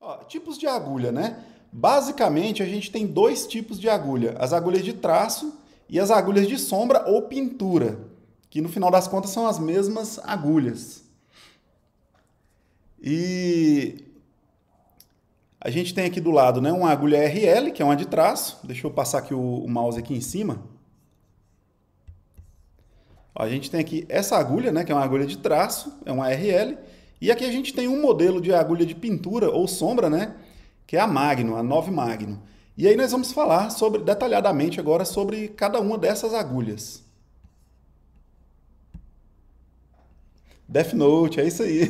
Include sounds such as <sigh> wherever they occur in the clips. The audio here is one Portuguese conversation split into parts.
Ó, tipos de agulha, né? Basicamente, a gente tem dois tipos de agulha: as agulhas de traço e as agulhas de sombra ou pintura, que no final das contas são as mesmas agulhas. E a gente tem aqui do lado né, uma agulha RL, que é uma de traço. Deixa eu passar aqui o, mouse aqui em cima. Ó, a gente tem aqui essa agulha, né, que é uma agulha de traço, é uma RL. E aqui a gente tem um modelo de agulha de pintura ou sombra, né? Que é a Magno, a 9 Magno. E aí nós vamos falar sobre detalhadamente agora sobre cada uma dessas agulhas. Death Note, é isso aí,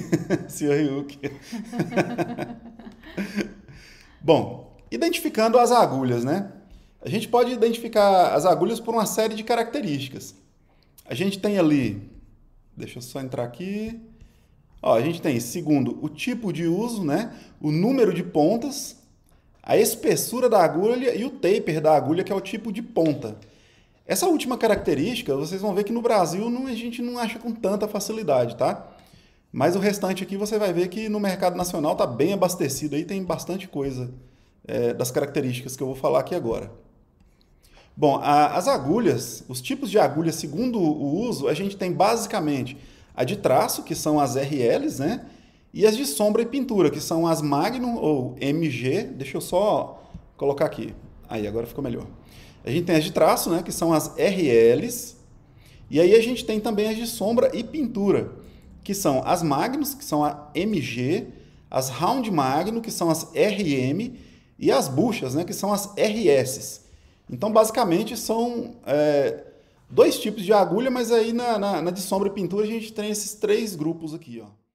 Sr. <laughs> Ryuki. <laughs> Bom, identificando as agulhas, né? A gente pode identificar as agulhas por uma série de características. A gente tem ali, deixa eu só entrar aqui, Ó, a gente tem, segundo, o tipo de uso, né? o número de pontas, a espessura da agulha e o taper da agulha, que é o tipo de ponta. Essa última característica, vocês vão ver que no Brasil não, a gente não acha com tanta facilidade, tá? Mas o restante aqui você vai ver que no mercado nacional está bem abastecido aí, tem bastante coisa é, das características que eu vou falar aqui agora. Bom, a, as agulhas, os tipos de agulha segundo o uso, a gente tem basicamente a de traço, que são as RLs, né? E as de sombra e pintura, que são as Magnum ou MG. Deixa eu só colocar aqui. Aí, agora ficou melhor. A gente tem as de traço, né? Que são as RLs. E aí a gente tem também as de sombra e pintura, que são as Magnus, que são a MG, as Round Magnum, que são as RM, e as buchas, né? Que são as RSs. Então, basicamente, são... É dois tipos de agulha, mas aí na, na, na de sombra e pintura a gente tem esses três grupos aqui, ó.